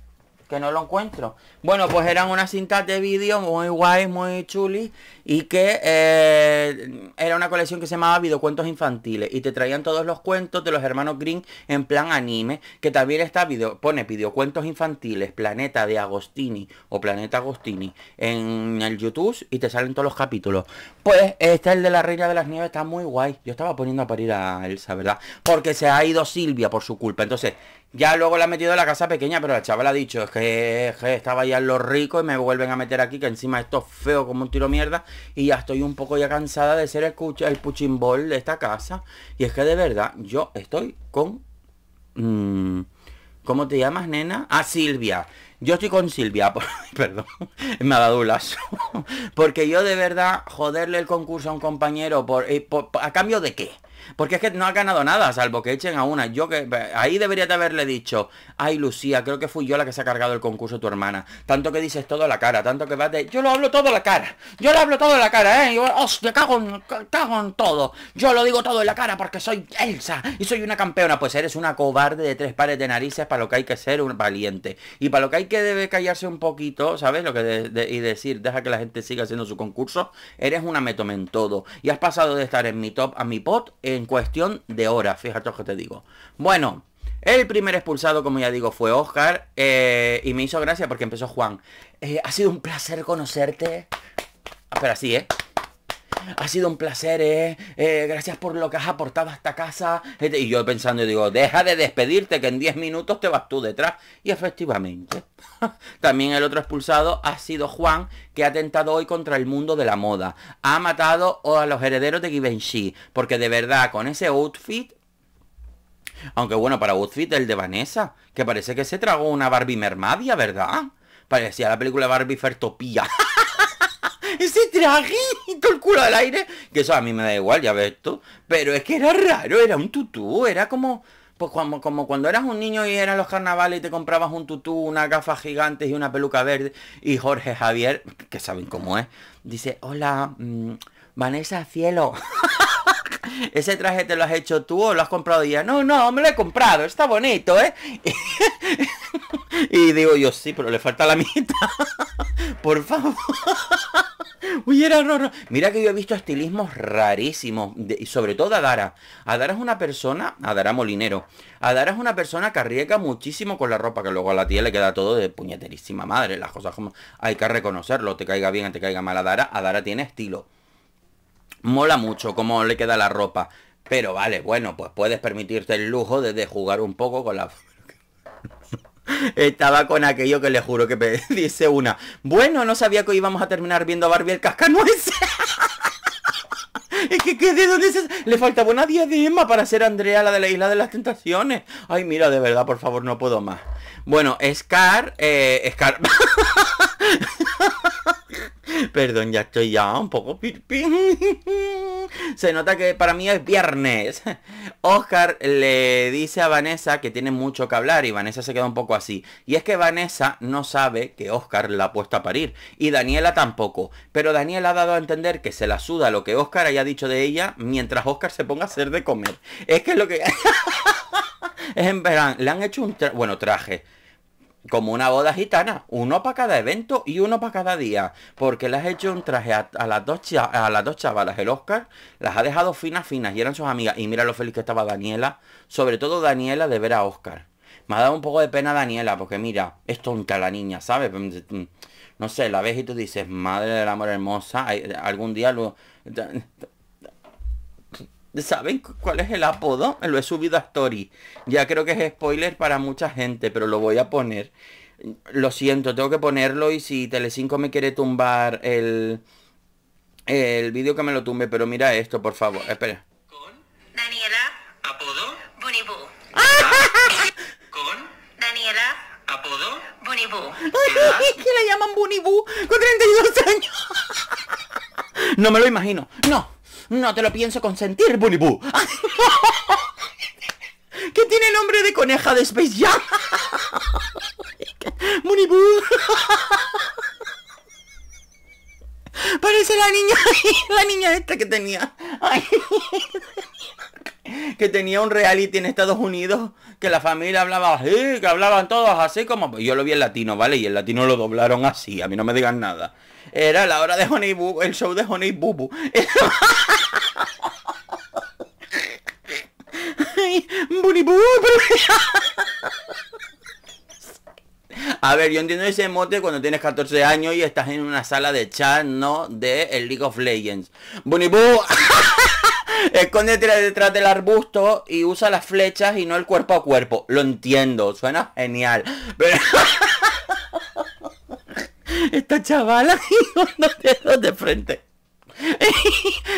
Que no lo encuentro. Bueno, pues eran unas cintas de vídeo muy guay, muy chulis. Y que eh, era una colección que se llamaba Videocuentos Infantiles. Y te traían todos los cuentos de los hermanos Green en plan anime. Que también está, video, pone Videocuentos Infantiles, Planeta de Agostini o Planeta Agostini en el YouTube. Y te salen todos los capítulos. Pues este el de la Reina de las Nieves. Está muy guay. Yo estaba poniendo a parir a Elsa, ¿verdad? Porque se ha ido Silvia por su culpa. Entonces, ya luego la ha metido a la casa pequeña, pero la chaval ha dicho, es que, estaba ya en lo rico y me vuelven a meter aquí, que encima esto es feo como un tiro mierda. Y ya estoy un poco ya cansada de ser el, el puchimbol de esta casa. Y es que de verdad, yo estoy con... Mm, ¿Cómo te llamas, nena? A ah, Silvia. Yo estoy con Silvia, perdón, me ha dado un lazo. Porque yo de verdad, joderle el concurso a un compañero, eh, por, ¿a cambio de qué? Porque es que no ha ganado nada, salvo que echen a una. Yo que ahí debería de haberle dicho, ay Lucía, creo que fui yo la que se ha cargado el concurso a tu hermana. Tanto que dices todo a la cara, tanto que vas de. Yo lo hablo todo a la cara. Yo lo hablo todo a la cara, eh. Yo, hostia, cago en, cago en todo. Yo lo digo todo en la cara porque soy Elsa y soy una campeona. Pues eres una cobarde de tres pares de narices para lo que hay que ser un valiente. Y para lo que hay que debe callarse un poquito, ¿sabes? Lo que y decir, deja que la gente siga haciendo su concurso. Eres una todo Y has pasado de estar en mi top a mi pot en cuestión de horas. Fíjate lo que te digo. Bueno. El primer expulsado, como ya digo, fue Oscar. Eh, y me hizo gracia porque empezó Juan. Eh, ha sido un placer conocerte. Ah, Pero así, ¿eh? ha sido un placer, eh. eh, gracias por lo que has aportado a esta casa. Y yo pensando, digo, deja de despedirte, que en 10 minutos te vas tú detrás. Y efectivamente, también el otro expulsado ha sido Juan, que ha atentado hoy contra el mundo de la moda. Ha matado a los herederos de Givenchy, porque de verdad, con ese outfit aunque bueno, para outfit el de Vanessa, que parece que se tragó una Barbie mermadia, ¿verdad? Parecía la película Barbie Fertopía. ese trajito, el culo al aire. Que eso a mí me da igual, ya ves tú. Pero es que era raro, era un tutú, era como... Pues como, como cuando eras un niño y eran los carnavales y te comprabas un tutú, una gafas gigante y una peluca verde. Y Jorge Javier, que saben cómo es, dice, hola, mm, Vanessa Cielo. ¿Ese traje te lo has hecho tú o lo has comprado ya? No, no, me lo he comprado, está bonito, ¿eh? y digo yo, sí, pero le falta la mitad. Por favor. Uy, era Mira que yo he visto estilismos rarísimos. y sobre todo A Adara es una persona. a Dara Molinero. Adara es una persona que arriesga muchísimo con la ropa. Que luego a la tía le queda todo de puñeterísima madre. Las cosas como. Hay que reconocerlo. Te caiga bien, te caiga mal. Adara. Adara tiene estilo. Mola mucho cómo le queda la ropa. Pero vale, bueno, pues puedes permitirte el lujo de, de jugar un poco con la. Estaba con aquello que le juro que dice una. Bueno, no sabía que íbamos a terminar viendo a Barbie el cascanueces. Es que, de dónde Le faltaba una diadema para ser Andrea, la de la isla de las tentaciones. Ay, mira, de verdad, por favor, no puedo más. Bueno, Scar, eh, Scar... Perdón, ya estoy ya un poco... Se nota que para mí es viernes. Oscar le dice a Vanessa que tiene mucho que hablar y Vanessa se queda un poco así. Y es que Vanessa no sabe que Oscar la ha puesto a parir. Y Daniela tampoco. Pero Daniela ha dado a entender que se la suda lo que Oscar haya dicho de ella mientras Oscar se ponga a hacer de comer. Es que es lo que... en verano. Le han hecho un bueno, traje. Como una boda gitana, uno para cada evento y uno para cada día. Porque le has hecho un traje a, las dos a las dos chavalas, el Oscar, las ha dejado finas, finas, y eran sus amigas. Y mira lo feliz que estaba Daniela, sobre todo Daniela, de ver a Oscar. Me ha dado un poco de pena Daniela, porque mira, es tonta la niña, ¿sabes? Mm, mm, no sé, la ves y tú dices, madre del amor hermosa, algún día lo... ¿Saben cuál es el apodo? Lo he subido a Story. Ya creo que es spoiler para mucha gente, pero lo voy a poner. Lo siento, tengo que ponerlo y si Telecinco me quiere tumbar el, el vídeo que me lo tumbe, pero mira esto, por favor. Espera. Con Daniela. Apodo. Bunibú ah. Con Daniela. Apodo. Bunibú ¿Qué le llaman Bunibú? con 32 años. no me lo imagino. No. No te lo pienso consentir, Bunibú que tiene el nombre de coneja de Space Jam. Parece la niña, la niña esta que tenía. que tenía un reality en Estados Unidos, que la familia hablaba así, que hablaban todos así como... Yo lo vi en latino, ¿vale? Y en latino lo doblaron así, a mí no me digan nada. Era la hora de Honey Boo, el show de Honey Boo Boo. A ver, yo entiendo ese mote cuando tienes 14 años y estás en una sala de chat, no de el League of Legends. Bunibú, escóndete detrás del arbusto y usa las flechas y no el cuerpo a cuerpo. Lo entiendo, suena genial. Pero... esta chavala y te de frente.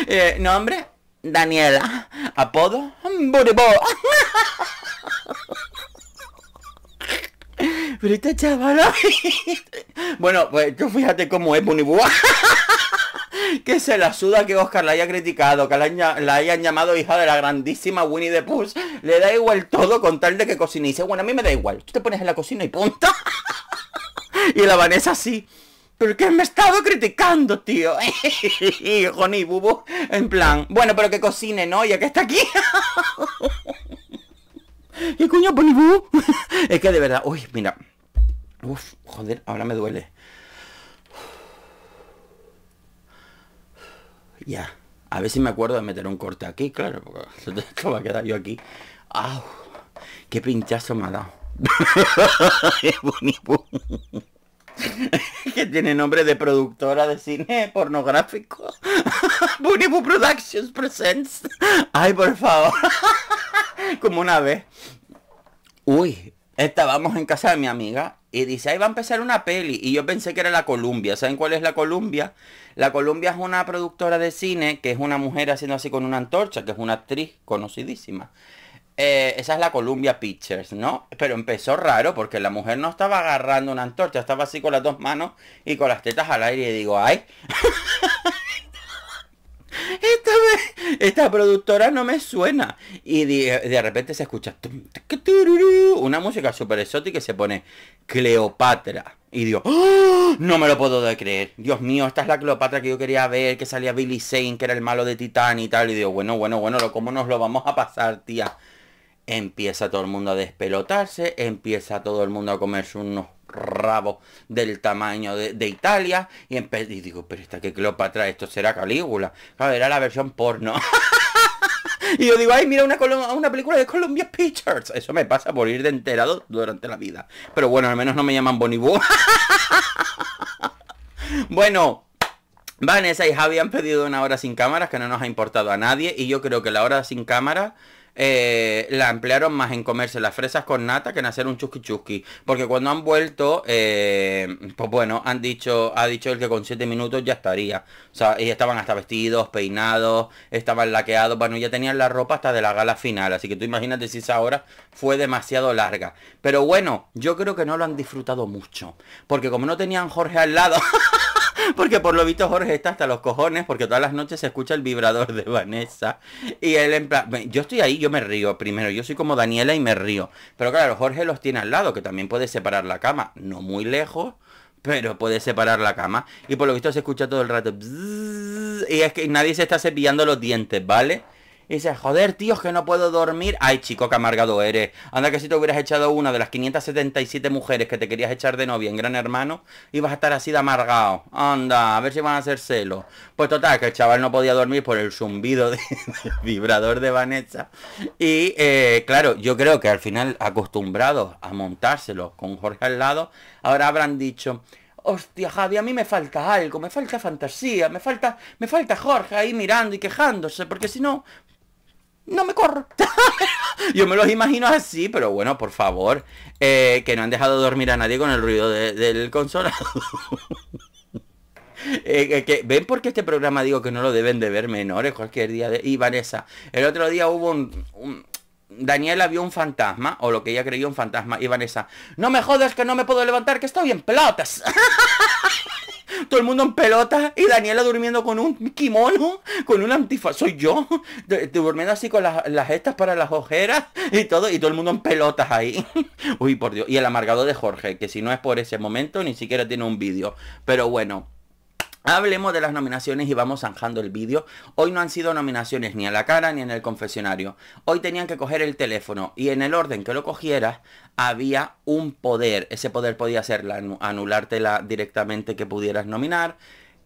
Eh, nombre, Daniela. Apodo, Buribo. Pero esta chavala. bueno, pues tú fíjate cómo es que se la suda que Oscar la haya criticado, que la, hayan llamado hija de la grandísima Winnie the Pooh. Le da igual todo con tal de que cocine. Y dice, bueno, a mí me da igual. Tú te pones en la cocina y punto. y la Vanessa sí. ¿Pero qué me he estado criticando, tío? Hijo ni bubo. En plan, bueno, pero que cocine, ¿no? Ya que está aquí. ¿Qué coño, bubo? es que de verdad, uy, mira. Uf, joder, ahora me duele. Ya. A ver si me acuerdo de meter un corte aquí, claro, porque esto va a quedar yo aquí. ¡Au! ¡Qué pinchazo me ha dado! que tiene nombre de productora de cine pornográfico. Bunibu Productions Presents. Ay, por favor. Como una vez. Uy, estábamos en casa de mi amiga y dice, ahí va a empezar una peli. Y yo pensé que era la Columbia. ¿Saben cuál es la Columbia? La Columbia es una productora de cine que es una mujer haciendo así con una antorcha, que es una actriz conocidísima. Eh, esa es la Columbia Pictures, ¿no? Pero empezó raro porque la mujer no estaba agarrando una antorcha, estaba así con las dos manos y con las tetas al aire y digo, ay. Esta, esta, productora no me suena. Y de, repente se escucha una música súper exótica y se pone Cleopatra. Y digo, ¡Oh!, no me lo puedo creer. Dios mío, esta es la Cleopatra que yo quería ver, que salía Billy Zane, que era el malo de Titán y tal. Y digo, bueno, bueno, bueno, ¿cómo nos lo vamos a pasar, tía? empieza todo el mundo a despelotarse, empieza todo el mundo a comerse unos rabos del tamaño de, Italia y, en digo, pero esta que atrás, esto será Calígula. Claro, era la versión porno. y yo digo, ay, mira una, una película de Columbia Pictures. Eso me pasa por ir de enterado durante la vida. Pero bueno, al menos no me llaman Bonibú. bueno, Vanessa y Javi han pedido una hora sin cámaras que no nos ha importado a nadie y yo creo que la hora sin cámara eh, la emplearon más en comerse las fresas con nata que en hacer un chusqui chusqui. Porque cuando han vuelto, eh, pues bueno, han dicho, ha dicho el que con 7 minutos ya estaría. O sea, y estaban hasta vestidos, peinados, estaban laqueados, bueno, ya tenían la ropa hasta de la gala final. Así que tú imagínate si esa hora fue demasiado larga. Pero bueno, yo creo que no lo han disfrutado mucho. Porque como no tenían Jorge al lado... Porque por lo visto Jorge está hasta los cojones porque todas las noches se escucha el vibrador de Vanessa. Y él en plan, yo estoy ahí, yo me río primero, yo soy como Daniela y me río. Pero claro, Jorge los tiene al lado, que también puede separar la cama, no muy lejos, pero puede separar la cama. Y por lo visto se escucha todo el rato. y es que nadie se está cepillando los dientes, ¿vale? Y dices, joder, tío, que no puedo dormir. Ay, chico, que amargado eres. Anda que si te hubieras echado una de las 577 mujeres que te querías echar de novia en Gran Hermano, ibas a estar así de amargado. Anda, a ver si van a hacer celos. Pues total, que el chaval no podía dormir por el zumbido del de, vibrador de Vanessa. Y eh, claro, yo creo que al final, acostumbrados a montárselo con Jorge al lado, ahora habrán dicho hostia, Javi, a mí me falta algo, me falta fantasía, me falta, me falta Jorge ahí mirando y quejándose, porque si no, no me corro. Yo me los imagino así, pero bueno, por favor, eh, que no han dejado dormir a nadie con el ruido del consola. Eh, eh, que, ¿Ven por qué este programa digo que no lo deben de ver menores cualquier día? De... Y Vanessa, el otro día hubo un, Daniela vio un fantasma, o lo que ella creyó, un fantasma, y Vanessa, no me jodas que no me puedo levantar, que estoy en pelotas. Todo el mundo en pelotas y Daniela durmiendo con un kimono, con un antifaz, soy yo, durmiendo así con las, las estas para las ojeras y todo, y todo el mundo en pelotas ahí. Uy, por Dios. Y el amargado de Jorge, que si no es por ese momento, ni siquiera tiene un vídeo. Pero bueno. Hablemos de las nominaciones y vamos zanjando el vídeo. Hoy no han sido nominaciones ni a la cara ni en el confesionario. Hoy tenían que coger el teléfono y en el orden que lo cogieras había un poder. Ese poder podía ser la, anulártela directamente que pudieras nominar.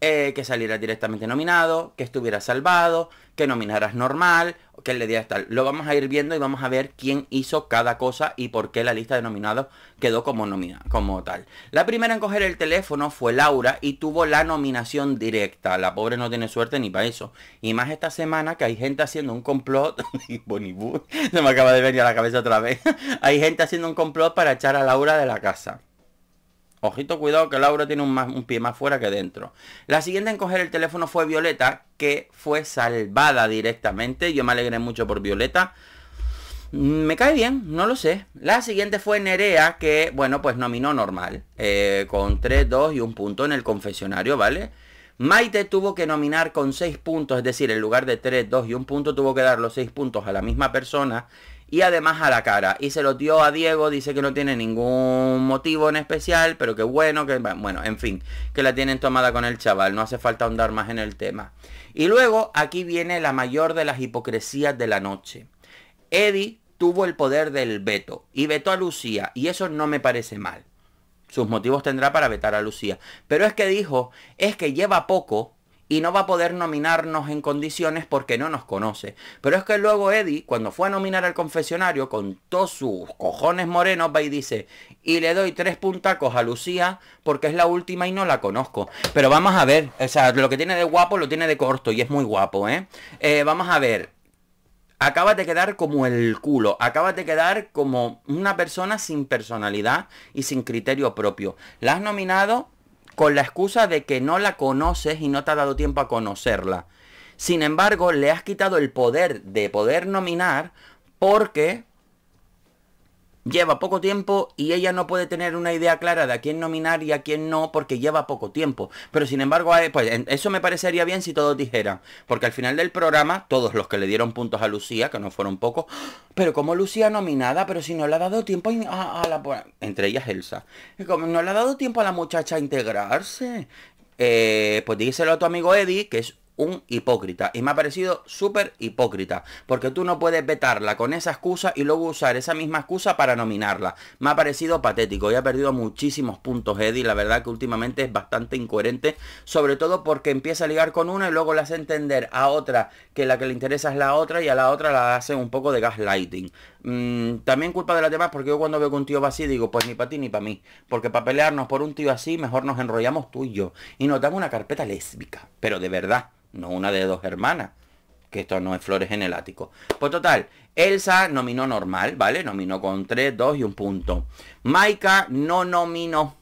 Eh, que saliera directamente nominado, que estuviera salvado, que nominaras normal, que le dieras tal. Lo vamos a ir viendo y vamos a ver quién hizo cada cosa y por qué la lista de nominados quedó como, como tal. La primera en coger el teléfono fue Laura y tuvo la nominación directa. La pobre no tiene suerte ni para eso. Y más esta semana que hay gente haciendo un complot. Bonibú, se me acaba de venir a la cabeza otra vez. hay gente haciendo un complot para echar a Laura de la casa. Ojito, cuidado que Laura tiene un, pie más fuera que dentro. La siguiente en coger el teléfono fue Violeta, que fue salvada directamente. Yo me alegré mucho por Violeta. Mm, me cae bien, no lo sé. La siguiente fue Nerea, que, bueno, pues nominó normal. Eh, con 3, 2 y un punto en el confesionario, ¿vale? Maite tuvo que nominar con 6 puntos, es decir, en lugar de 3, 2 y un punto, tuvo que dar los 6 puntos a la misma persona y además a la cara. Y se lo dio a Diego, dice que no tiene ningún motivo en especial, pero que bueno, que bueno, en fin, que la tienen tomada con el chaval, no hace falta ahondar más en el tema. Y luego aquí viene la mayor de las hipocresías de la noche. Eddie tuvo el poder del veto y vetó a Lucía, y eso no me parece mal. Sus motivos tendrá para vetar a Lucía. Pero es que dijo, es que lleva poco y no va a poder nominarnos en condiciones porque no nos conoce. Pero es que luego Eddie, cuando fue a nominar al confesionario, con todos sus cojones morenos, va y dice, y le doy tres puntacos a Lucía porque es la última y no la conozco. Pero vamos a ver, o sea, lo que tiene de guapo lo tiene de corto y es muy guapo, ¿eh? eh vamos a ver, Acaba de quedar como el culo, Acaba de quedar como una persona sin personalidad y sin criterio propio. La has nominado con la excusa de que no la conoces y no te ha dado tiempo a conocerla. Sin embargo, le has quitado el poder de poder nominar porque lleva poco tiempo y ella no puede tener una idea clara de a quién nominar y a quién no porque lleva poco tiempo. Pero sin embargo, pues, eso me parecería bien si todos dijeran, porque al final del programa, todos los que le dieron puntos a Lucía, que no fueron pocos, ah, pero como Lucía nominada, pero si no le ha dado tiempo a, la... entre ellas Elsa, como no le ha dado tiempo a la muchacha a integrarse, eh, pues díselo a tu amigo Eddie, que es un hipócrita. Y me ha parecido súper hipócrita. Porque tú no puedes vetarla con esa excusa y luego usar esa misma excusa para nominarla. Me ha parecido patético y ha perdido muchísimos puntos Eddie. La verdad que últimamente es bastante incoherente. Sobre todo porque empieza a ligar con una y luego le hace entender a otra que la que le interesa es la otra y a la otra la hace un poco de gaslighting. Mm, también culpa de las demás, porque yo cuando veo que un tío va así, digo, pues ni para ti ni para mí. Porque para pelearnos por un tío así, mejor nos enrollamos tú y yo. Y nos dan una carpeta lésbica. Pero de verdad, no una de dos hermanas. Que esto no es flores en el ático. Pues total, Elsa nominó normal, ¿vale? Nominó con 3, 2 y un punto. Maika no nominó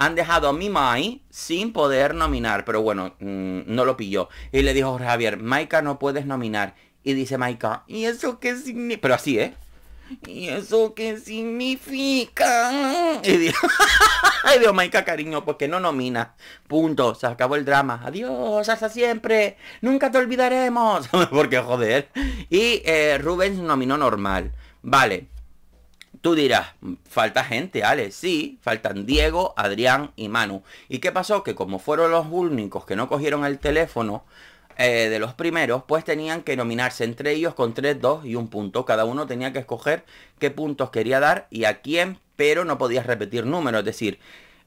han dejado a Mai sin poder nominar, pero bueno, mm, no lo pilló. Y le dijo Javier, Maika no puedes nominar. Y dice Maika, ¿y eso qué significa? Pero así, ¿eh? ¿Y eso qué significa? Y Dios, Dios cariño, porque no nomina. Punto, se acabó el drama. Adiós, hasta siempre. Nunca te olvidaremos. porque joder. Y eh, Rubens nominó normal. Vale. Tú dirás, falta gente, Ale. Sí, faltan Diego, Adrián y Manu. ¿Y qué pasó? Que como fueron los únicos que no cogieron el teléfono, eh, de los primeros, pues tenían que nominarse entre ellos con 3, 2 y un punto. Cada uno tenía que escoger qué puntos quería dar y a quién, pero no podías repetir números. Es decir,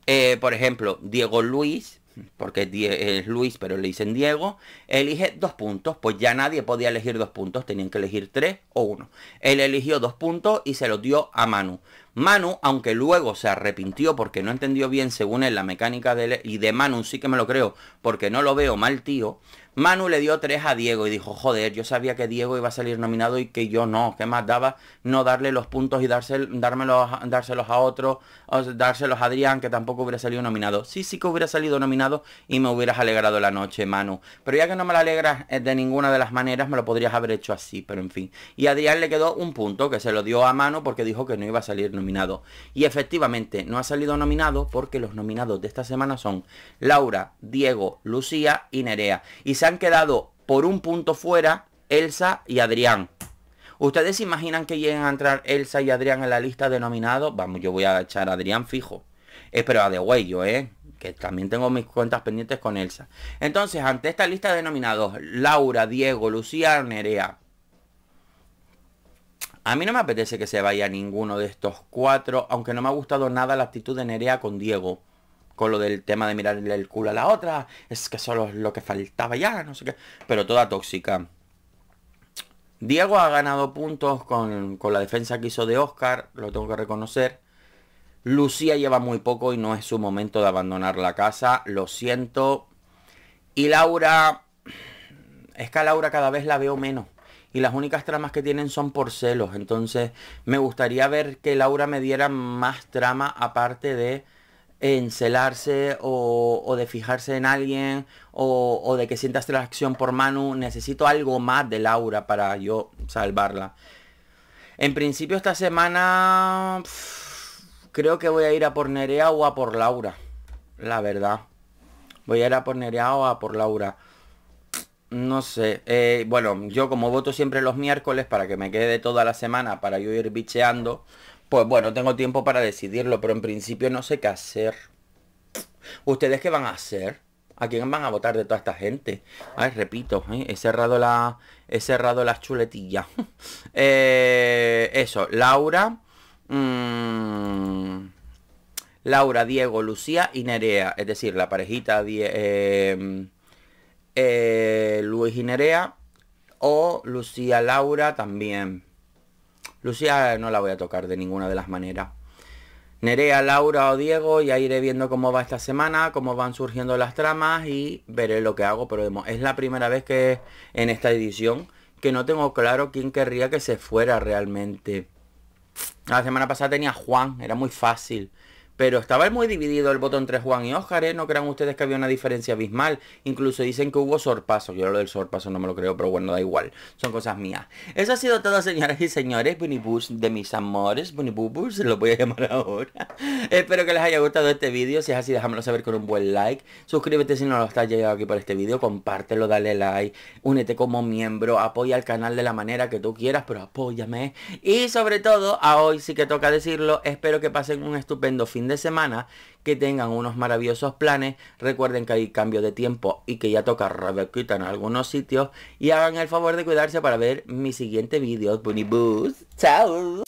eh, por ejemplo, Diego Luis, porque es Luis, pero le dicen Diego, elige dos puntos, pues ya nadie podía elegir dos puntos, tenían que elegir tres o uno. Él eligió dos puntos y se los dio a Manu. Manu, aunque luego se arrepintió porque no entendió bien según él la mecánica de y de Manu sí que me lo creo, porque no lo veo mal tío, Manu le dio tres a Diego y dijo, joder, yo sabía que Diego iba a salir nominado y que yo no, que más daba no darle los puntos y dárselos a otro, o dárselos a Adrián, que tampoco hubiera salido nominado. Sí, sí que hubiera salido nominado y me hubieras alegrado la noche, Manu. Pero ya que no me la alegras eh, de ninguna de las maneras, me lo podrías haber hecho así, pero en fin. Y Adrián le quedó un punto, que se lo dio a Manu porque dijo que no iba a salir nominado. Y efectivamente, no ha salido nominado porque los nominados de esta semana son Laura, Diego, Lucía y Nerea se han quedado por un punto fuera Elsa y Adrián. ¿Ustedes imaginan que lleguen a entrar Elsa y Adrián en la lista de nominados? Vamos, yo voy a echar a Adrián fijo. Espera eh, pero a de yo, ¿eh? Que también tengo mis cuentas pendientes con Elsa. Entonces, ante esta lista de nominados, Laura, Diego, Lucía, Nerea. A mí no me apetece que se vaya ninguno de estos cuatro, aunque no me ha gustado nada la actitud de Nerea con Diego con lo del tema de mirarle el culo a la otra, es que solo es lo que faltaba ya, no sé qué, pero toda tóxica. Diego ha ganado puntos con, con la defensa que hizo de Oscar, lo tengo que reconocer. Lucía lleva muy poco y no es su momento de abandonar la casa, lo siento. Y Laura, es que a Laura cada vez la veo menos. Y las únicas tramas que tienen son por celos. Entonces me gustaría ver que Laura me diera más trama aparte de en celarse o, de fijarse en alguien o, de que sientas tracción por Manu. Necesito algo más de Laura para yo salvarla. En principio esta semana creo que voy a ir a por Nerea o a por Laura. La verdad. Voy a ir a por Nerea o a por Laura. No sé. Eh, bueno, yo como voto siempre los miércoles para que me quede toda la semana para yo ir bicheando. Pues bueno, tengo tiempo para decidirlo, pero en principio no sé qué hacer. ¿Ustedes qué van a hacer? ¿A quién van a votar de toda esta gente? Ay, repito, ¿eh? he cerrado la. He cerrado las chuletillas. Eh, eso, Laura. Mm, Laura, Diego, Lucía y Nerea. Es decir, la parejita eh, Luis y Nerea. O Lucía, Laura también. Lucía no la voy a tocar de ninguna de las maneras. Nerea, Laura o Diego, ya iré viendo cómo va esta semana, cómo van surgiendo las tramas y veré lo que hago. Pero es la primera vez que en esta edición que no tengo claro quién querría que se fuera realmente. La semana pasada tenía Juan, era muy fácil. Pero estaba muy dividido el voto entre Juan y Óscar, ¿eh? No crean ustedes que había una diferencia abismal. Incluso dicen que hubo sorpaso. Yo lo del sorpaso no me lo creo, pero bueno, da igual. Son cosas mías. Eso ha sido todo, señoras y señores. Bunibus de mis amores. se lo voy a llamar ahora. Espero que les haya gustado este vídeo. Si es así, déjamelo saber con un buen like. Suscríbete si no lo estás llegado aquí por este vídeo. Compártelo, dale like. Únete como miembro. Apoya al canal de la manera que tú quieras, pero apóyame. Y sobre todo, a hoy sí que toca decirlo. Espero que pasen un estupendo fin de semana, que tengan unos maravillosos planes, recuerden que hay cambio de tiempo y que ya toca rebequita en algunos sitios y hagan el favor de cuidarse para ver mi siguiente vídeo. Bunny chao.